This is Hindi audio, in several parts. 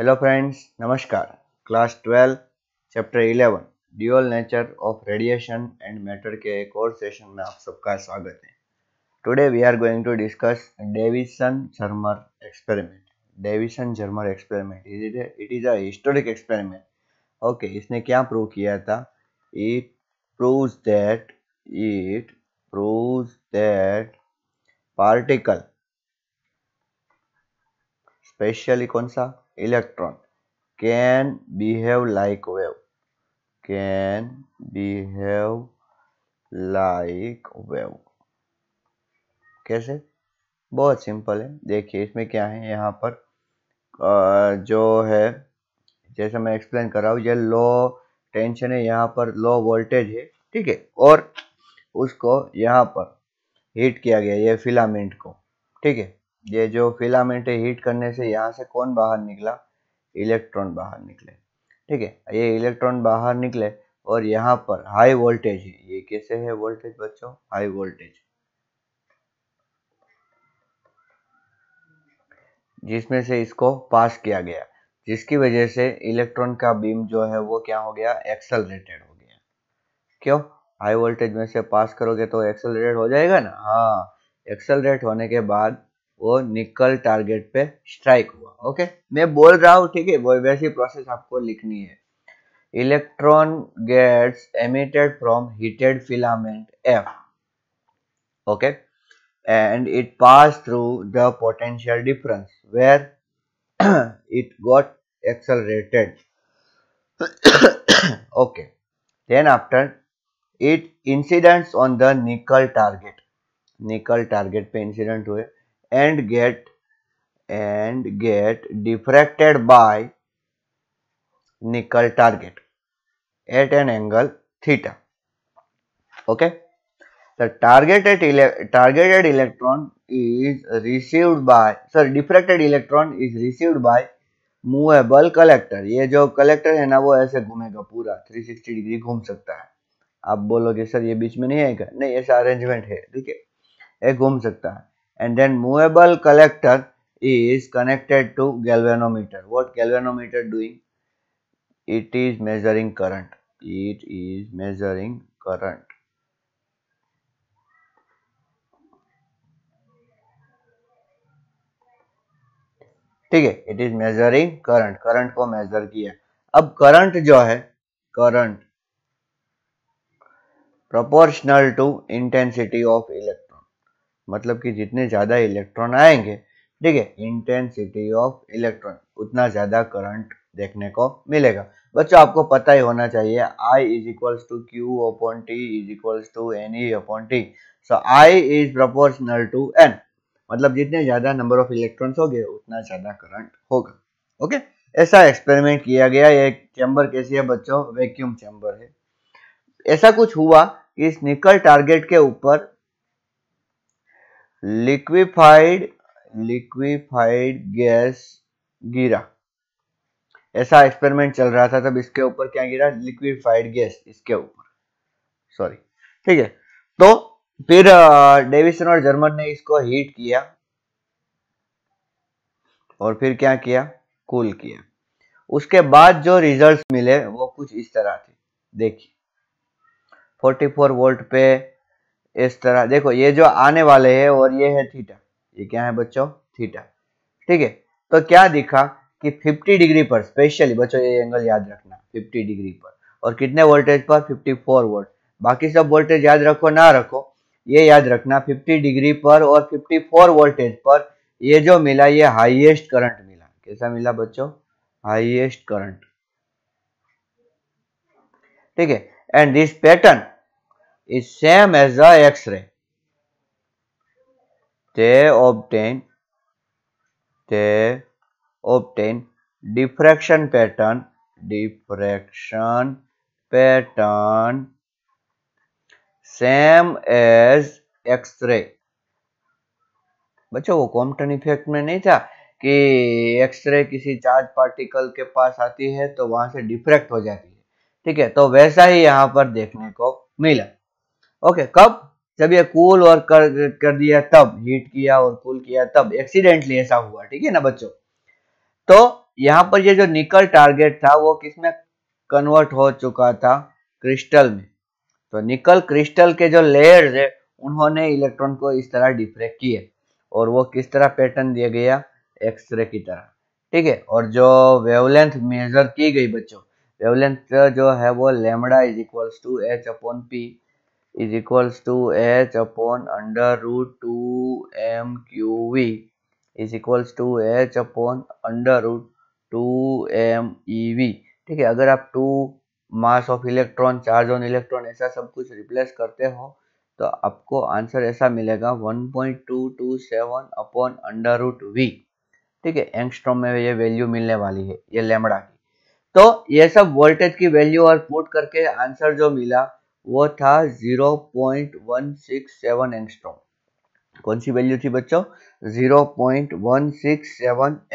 हेलो फ्रेंड्स नमस्कार class 12 chapter 11 dual nature of radiation and matter के एक और सेशन में आप सबका स्वागत है today we are going to discuss Davisson Germer experiment Davisson Germer experiment is it it is a historic experiment okay इसने क्या प्रूव किया था it prove that it prove that particle specially कौन सा electron can behave like wave can behave like wave कैसे बहुत सिंपल है देखिए इसमें क्या है यहाँ पर जो है जैसे मैं एक्सप्लेन कर रहा हूँ ये लो टेंशन है यहाँ पर लो वोल्टेज है ठीक है और उसको यहाँ पर हीट किया गया ये फिलामेंट को ठीक है ये जो फिलामेंट है हीट करने से यहाँ से कौन बाहर निकला इलेक्ट्रॉन बाहर निकले ठीक है ये इलेक्ट्रॉन बाहर निकले और यहाँ पर हाई वोल्टेज है ये कैसे है वोल्टेज बच्चों हाई वोल्टेज जिसमें से इसको पास किया गया जिसकी वजह से इलेक्ट्रॉन का बीम जो है वो क्या हो गया एक्सलरेटेड हो गया क्यों हाई वोल्टेज में से पास करोगे तो एक्सलरेट हो जाएगा ना हाँ एक्सलरेट होने के बाद वो निकल टारगेट पे स्ट्राइक हुआ ओके मैं बोल रहा हूँ ठीक है वो वैसी प्रोसेस आपको लिखनी है electron gets emitted from heated filament F okay and it pass through the potential difference where it got accelerated okay then after it incidents on the nickel target nickel target पे इंसिडेंट हुए and get and get diffracted by nickel target at an angle theta okay sir targeted targeted electron is receive by sir diffracted electron is received by movable collector ये जो कलेक्टर है ना वो ऐसे घूमेगा पूरा 360 डिग्री घूम सकता है आप बोलोगे सर ये बीच में नहीं आएगा नहीं ऐसा अरेंजमेंट है ठीक है ये घूम सकता है and then movable collector is connected to galvanometer. What galvanometer doing? It is measuring current. It is measuring current. ठीक है it is measuring current current को मेजर किया अब करंट जो है current proportional to intensity of electric मतलब कि जितने ज़्यादा इलेक्ट्रॉन आएंगे ठीक है इंटेंसिटी ऑफ इलेक्ट्रॉन उतना ज़्यादा करंट देखने को मिलेगा बच्चों आपको पता ही होना चाहिए I is equals to Q upon T is equals to N E upon T so I is proportional to N मतलब जितने ज़्यादा नंबर ऑफ इलेक्ट्रॉन्स हो गए उतना ज़्यादा करंट होगा ओके ऐसा एक्सपेरिमेंट किया गया ये चैम्बर कैसी है बच्चों वैक्यूम चैम्बर है ऐसा कुछ हुआ कि इस निकल टारगेट के ऊपर लिक्विफाइड लिक्विफाइड गैस गिरा ऐसा एक्सपेरिमेंट चल रहा था तब इसके ऊपर क्या गिरा लिक्विफाइड गैस इसके ऊपर सॉरी ठीक है तो फिर डेविसन और जर्मन ने इसको हीट किया और फिर क्या किया कूल किया उसके बाद जो रिजल्ट्स मिले वो कुछ इस तरह थे देखिए 44 वोल्ट पे इस तरह देखो ये जो आने वाले है और ये है थीटा ये क्या है बच्चों थीटा ठीक है तो क्या दिखा कि 50 डिग्री पर स्पेशली बच्चों ये एंगल याद रखना 50 डिग्री पर और कितने वोल्टेज पर 54 वोल्ट बाकी सब वोल्टेज याद रखो ना रखो ये याद रखना 50 डिग्री पर और 54 वोल्टेज पर ये जो मिला ये हाईएस्ट करंट मिला कैसा मिला बच्चों हाईएस्ट करंट ठीक है and this pattern is same as the X-ray. They obtain they obtain diffraction pattern diffraction pattern same as X-ray. बच्चों वो कॉम्पटन इफेक्ट में नहीं था कि एक्सरे किसी चार्ज पार्टिकल के पास आती है तो वहां से डिफ्रेक्ट हो जाती है ठीक है तो वैसा ही यहां पर देखने को मिला ओके कब जब ये कूल और कर कर दिया तब हीट किया और कूल किया तब एक्सीडेंटली ऐसा हुआ ठीक है ना बच्चों तो यहाँ पर ये जो निकल टारगेट था वो किसमें कन्वर्ट हो चुका था क्रिस्टल में तो निकल क्रिस्टल के जो लेयर्स है उन्होंने इलेक्ट्रॉन को इस तरह डिफ्रेक्ट किए और वो किस तरह पैटर्न दिया गया एक्सरे की तरह ठीक है और जो वेवलेंथ मेजर की गई बच्चों वेवलेंथ जो है वो lambda is equals to H upon P is equals to H upon under root two M Q V is equals to H upon under root two M E V ठीक है अगर आप to mass of electron charge on electron ऐसा सब कुछ रिप्लेस करते हो तो आपको आंसर ऐसा मिलेगा 1.227 अपॉन अंडर रूट वी ठीक है एंगस्ट्रॉम में ये वैल्यू मिलने वाली है ये लेमड़ा की तो ये सब वोल्टेज की वैल्यू और पुट करके आंसर जो मिला वो था 0.167 एंगस्ट्रॉम कौन सी वैल्यू थी बच्चों 0.167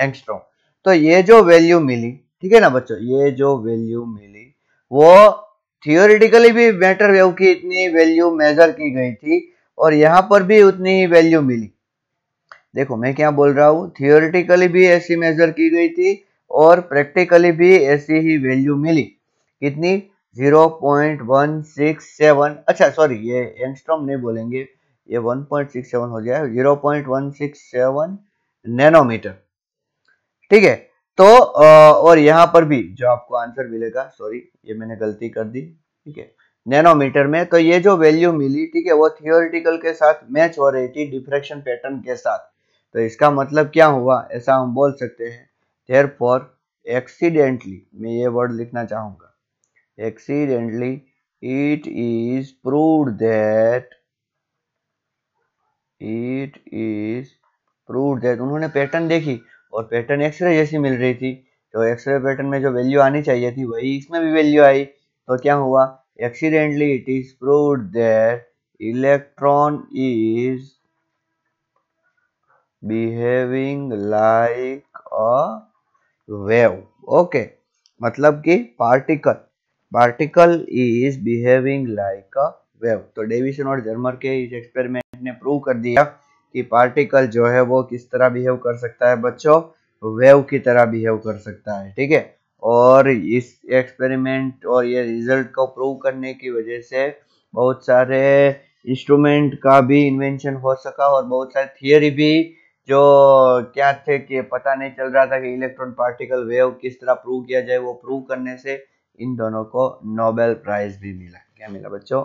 एंगस्ट्रॉम तो ये जो वैल्यू मिली ठीक है ना बच्चों ये जो वैल्यू मिली वो थियोरिटिकली भी मैटर वेव की इतनी वैल्यू मेजर की गई थी और यहां पर भी उतनी ही वैल्यू मिली देखो मैं क्या बोल रहा हूँ थियोरिटिकली भी ऐसी मेजर की गई थी और प्रैक्टिकली भी ऐसी ही वैल्यू मिली कितनी 0.167 अच्छा सॉरी ये एंगस्ट्रॉम नहीं बोलेंगे ये 1.67 हो जाए 0.167 नैनोमीटर ठीक है तो और यहाँ पर भी जो आपको आंसर मिलेगा सॉरी ये मैंने गलती कर दी ठीक है नैनोमीटर में तो ये जो वैल्यू मिली ठीक है वो थियोरिटिकल के साथ मैच हो रही थी डिफ्रेक्शन पैटर्न के साथ तो इसका मतलब क्या हुआ ऐसा हम बोल सकते हैं देयर फॉर एक्सीडेंटली मैं ये वर्ड लिखना चाहूंगा accidentally it is proved that it is proved that उन्होंने पैटर्न देखी और पैटर्न एक्सरे जैसी मिल रही थी तो एक्सरे पैटर्न में जो वैल्यू आनी चाहिए थी वही इसमें भी वैल्यू आई तो क्या हुआ accidentally it is proved that electron is behaving like a wave okay मतलब कि particle particle is behaving like a wave तो डेविसन और जर्मर के इस एक्सपेरिमेंट ने प्रूव कर दिया कि पार्टिकल जो है वो किस तरह बिहेव कर सकता है बच्चों वेव की तरह बिहेव कर सकता है ठीक है और इस एक्सपेरिमेंट और ये रिजल्ट को प्रूव करने की वजह से बहुत सारे इंस्ट्रूमेंट का भी इन्वेंशन हो सका और बहुत सारे थियोरी भी जो क्या थे कि पता नहीं चल रहा था कि इलेक्ट्रॉन पार्टिकल वेव किस तरह प्रूव किया जाए वो प्रूव करने से इन दोनों को नोबेल प्राइज भी मिला क्या मिला बच्चों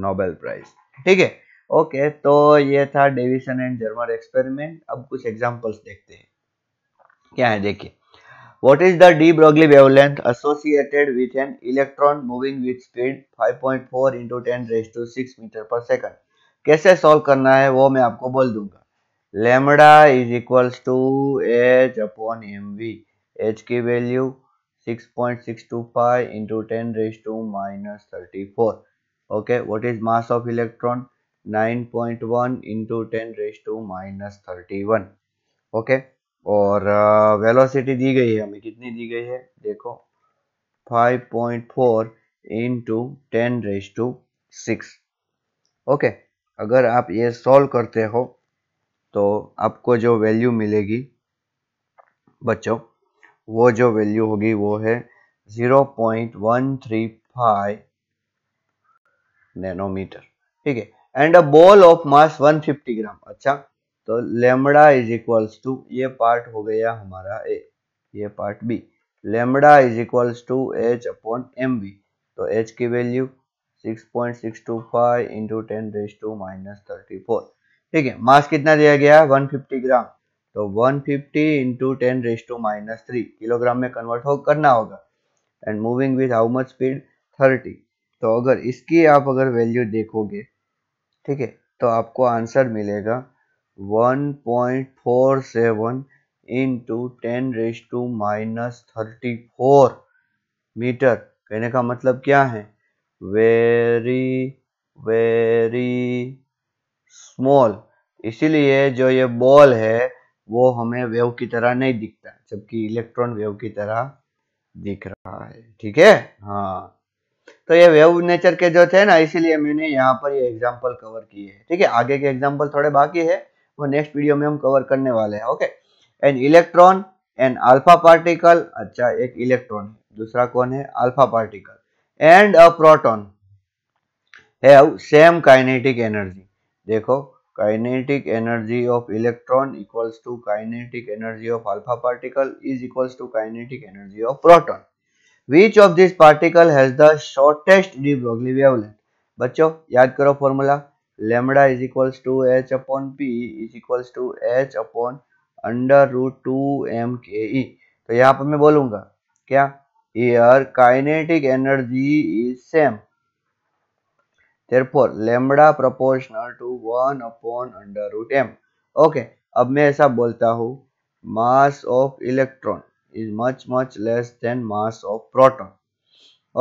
नोबेल प्राइज ठीक है ओके तो ये था डेविसन एंड जर्मर एक्सपेरिमेंट अब कुछ एग्जाम्पल्स देखते हैं क्या है देखिए what is the de broglie wavelength associated with an electron moving with speed 5.4 into ten raise to six metre पर सेकंड कैसे सॉल्व करना है वो मैं आपको बोल दूंगा lambda is equals to H upon M V H की value 6.625 into 10 raised to minus 34 okay what is mass of electron 9.1 into 10 raised to minus 31 okay और वेलोसिटी uh, दी गई है हमें कितनी दी गई है देखो 5.4 into ten raise to six okay अगर आप ये सॉल्व करते हो तो आपको जो वैल्यू मिलेगी बच्चों वो जो वैल्यू होगी वो है 0.135 नैनोमीटर ठीक है and a ball of mass 150 gram अच्छा तो लेमड़ा इज इक्वल्स टू ये पार्ट हो गया हमारा ए ये part B lambda is equals to H upon m b तो एच की value 6.625 into ten raise to minus thirty four ठीक है मास कितना दिया गया 150 ग्राम तो 150 fifty into ten raise to minus three kilogram में कन्वर्ट हो करना होगा and moving with how much speed 30 तो अगर इसकी आप अगर वैल्यू देखोगे ठीक है तो आपको आंसर मिलेगा 1.47 point four seven into ten raise to minus thirty four metre कहने का मतलब क्या है वेरी वेरी स्मॉल इसीलिए जो ये बॉल है वो हमें वेव की तरह नहीं दिखता जबकि इलेक्ट्रॉन वेव की तरह दिख रहा है ठीक है हाँ तो ये वेव नेचर के जो थे ना इसीलिए मैंने यहाँ पर ये एग्जाम्पल कवर किए हैं ठीक है आगे के एग्जाम्पल थोड़े बाकी है वो नेक्स्ट वीडियो में हम कवर करने वाले हैं okay and electron and alpha particle अच्छा एक इलेक्ट्रॉन दूसरा कौन है alpha particle and a proton है सेम काइनेटिक एनर्जी देखो kinetic energy of electron equals to kinetic energy of alpha particle is equals to kinetic energy of proton which of this particle has the shortest de broglie wavelength बच्चों याद करो formula lambda is equals to H upon P is equals to H upon under root two m k e तो यहाँ पर मैं बोलूँगा क्या their kinetic energy is same therefore lambda proportional to 1 upon under root m okay ab main aisa bolta hu mass of electron is much much less than mass of proton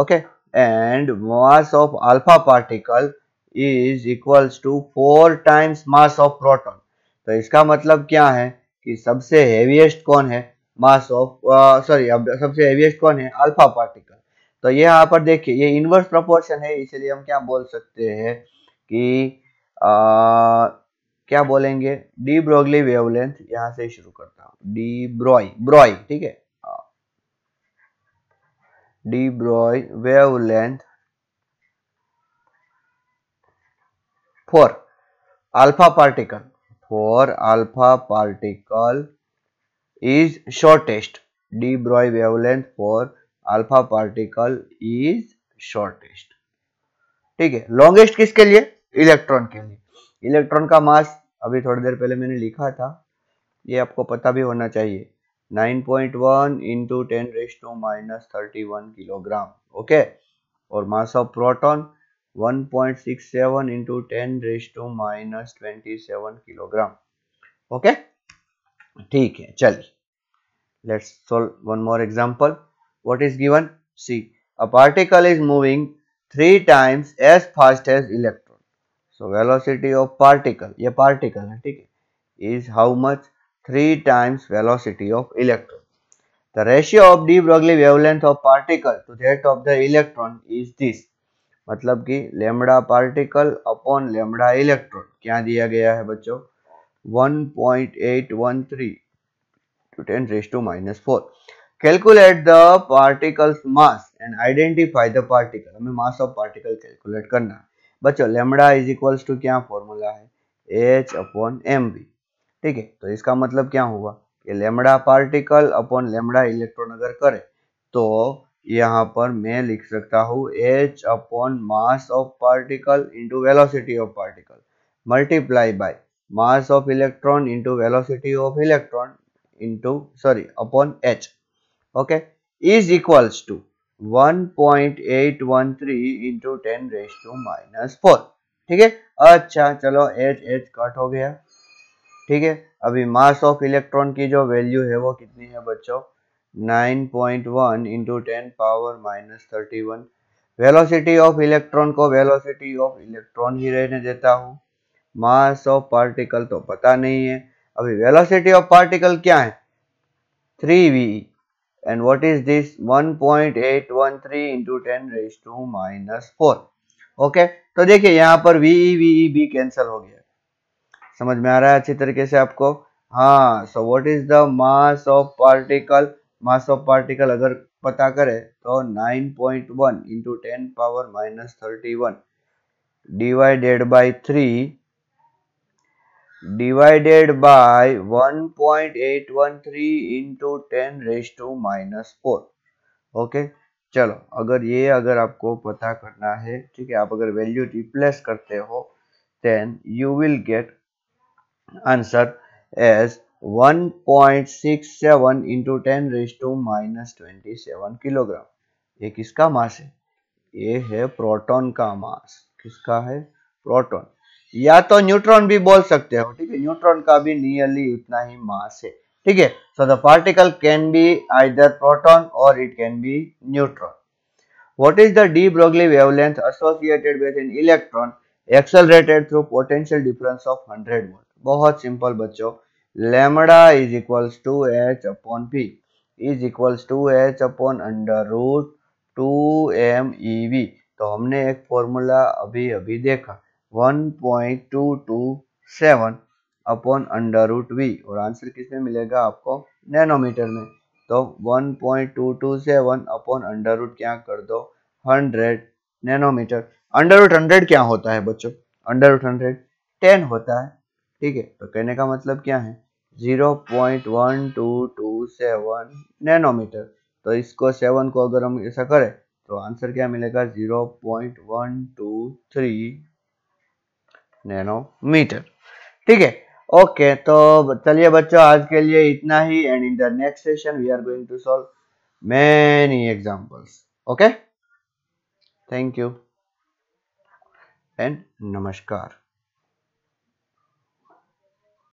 okay and mass of alpha particle is equals to 4 times mass of proton to iska matlab kya hai ki sabse heaviest kon hai mass of uh, sorry ab sabse heaviest kon hai alpha particle तो ये यहाँ पर देखिए ये इनवर्स प्रोपोर्शन है इसलिए हम क्या बोल सकते हैं कि आ, क्या बोलेंगे डी ब्रोगली वेवलेंथ यहां से शुरू करता हूं डी ब्रॉय ब्रॉय ठीक है de Broglie wavelength for alpha particle for alpha particle is shortest de Broglie wavelength for alpha particle is shortest ठीक है लॉन्गेस्ट किसके लिए इलेक्ट्रॉन के लिए इलेक्ट्रॉन का मास अभी थोड़ी देर पहले मैंने लिखा था ये आपको पता भी होना चाहिए 9.1 point one into ten raise to minus thirty kilogram okay और mass of proton 1.67 point six seven into ten raise to minus twenty kilogram okay ठीक है चलिए let's solve one more example what is given c a particle is moving 3 times as fast as electron so velocity of particle ye particle hai theek hai is how much 3 times velocity of electron the ratio of de broglie wavelength of particle to that of the electron is this मतलब कि lambda particle upon lambda electron क्या दिया गया है बच्चों 1.813 to 10 raised to minus 4 calculate the particles mass and identify the particle हमें मास ऑफ पार्टिकल कैलकुलेट करना है बच्चों लेमड़ा इज इक्वल्स टू क्या फॉर्मूला है एच अपॉन एम बी ठीक है तो इसका मतलब क्या हुआ कि lambda particle upon lambda electron अगर करे तो यहाँ पर मैं लिख सकता हूँ h upon mass of particle into velocity of particle multiply by mass of electron into velocity of electron into sorry upon h okay is equals to 1.813 into 10 raise to minus four ठीक है अच्छा चलो एच एच कट हो गया ठीक है अभी मास ऑफ इलेक्ट्रॉन की जो वैल्यू है वो कितनी है बच्चों 9.1 point one into power minus thirty velocity of electron को वेलोसिटी ऑफ इलेक्ट्रॉन ही रहने देता हूँ मास ऑफ पार्टिकल तो पता नहीं है अभी वेलोसिटी ऑफ पार्टिकल क्या है three v and what is this 1.813 into 10 raised to minus 4 okay तो देखिए यहाँ पर वी वी बी कैंसिल हो गया समझ में आ रहा है अच्छी तरीके से आपको हाँ so what is the mass of particle mass of particle अगर पता करे तो 9.1 point one into ten power minus thirty one divided by three divided by 1.813 into 10 raised to minus 4 okay चलो अगर ये अगर आपको पता करना है ठीक है आप अगर वैल्यू रिप्लेस करते हो then you will get answer as 1.67 into 10 raised to minus 27 kilogram ये किसका मास है ये है प्रोटॉन का मास किसका है प्रोटॉन या तो न्यूट्रॉन भी बोल सकते हो ठीक है न्यूट्रॉन का भी नियरली उतना ही मास है ठीक है so the particle can be either proton और it can be neutron what is the de Broglie wavelength associated with an electron accelerated through potential difference of hundred volt बहुत सिंपल बच्चों lambda is equals to H upon P is equals to H upon under root two M E v तो हमने एक फॉर्मूला अभी अभी देखा 1.227 अपॉन अंडर रूट वी और आंसर किस में मिलेगा आपको नैनोमीटर में तो 1.227 अपॉन अंडर रूट क्या कर दो 100 नैनोमीटर अंडर रूट हंड्रेड क्या होता है बच्चों अंडर रूट हंड्रेड टेन होता है ठीक है तो कहने का मतलब क्या है 0.1227 नैनोमीटर तो इसको सेवन को अगर हम ऐसा करें तो आंसर क्या मिलेगा 0.123 नैनोमीटर ठीक है ओके तो चलिए बच्चों आज के लिए इतना ही and in the next session we are going to solve many examples okay thank you and नमस्कार